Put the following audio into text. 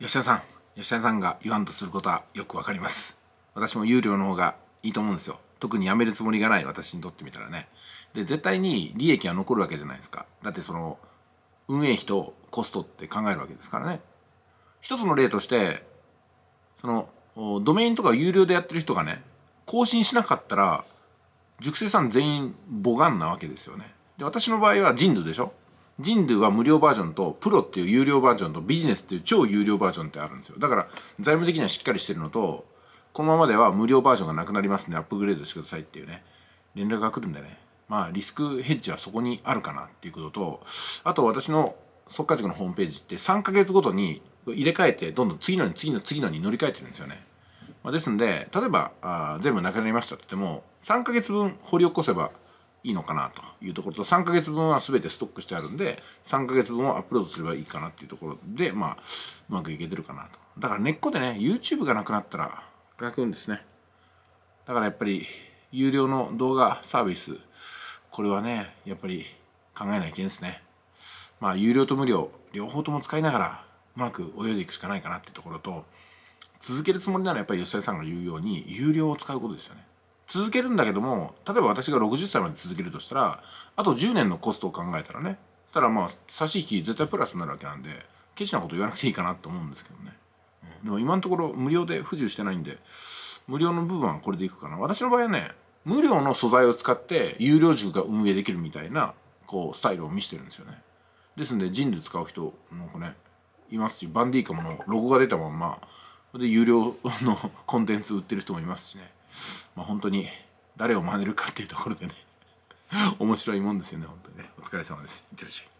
吉田さん吉田さんが言わんとすることはよくわかります私も有料の方がいいと思うんですよ特に辞めるつもりがない私にとってみたらねで絶対に利益が残るわけじゃないですかだってその運営費とコストって考えるわけですからね一つの例としてそのドメインとか有料でやってる人がね更新しなかったら熟成さん全員母眼なわけですよねで私の場合は人度でしょジンドゥは無料バージョンと、プロっていう有料バージョンと、ビジネスっていう超有料バージョンってあるんですよ。だから、財務的にはしっかりしてるのと、このままでは無料バージョンがなくなりますんで、アップグレードしてくださいっていうね、連絡が来るんでね。まあ、リスクヘッジはそこにあるかなっていうことと、あと私の速化塾のホームページって3ヶ月ごとに入れ替えて、どんどん次のに次の次のに乗り換えてるんですよね。まあ、ですんで、例えば、あ全部なくなりましたって言っても、3ヶ月分掘り起こせば、いいのかなというところと3ヶ月分は全てストックしてあるんで3ヶ月分をアップロードすればいいかなっていうところでまあうまくいけてるかなとだから根っこでね YouTube がなくなったら書くんですねだからやっぱり有料の動画サービスこれはねやっぱり考えないといけんですねまあ有料と無料両方とも使いながらうまく泳いでいくしかないかなっていうところと続けるつもりならやっぱり吉田さんが言うように有料を使うことですよね続けるんだけども例えば私が60歳まで続けるとしたらあと10年のコストを考えたらねそしたらまあ差し引き絶対プラスになるわけなんでケチなこと言わなくていいかなと思うんですけどね、うん、でも今のところ無料で不自由してないんで無料の部分はこれでいくかな私の場合はね無料の素材を使って有料塾が運営できるみたいなこうスタイルを見せてるんですよねですんで人類使う人なんかねいますしバンディーカものロゴが出たまんまで有料のコンテンツ売ってる人もいますしねまあ、本当に誰を真似るかっていうところでね面白いもんですよね本当にねお疲れ様ですいってらっしゃい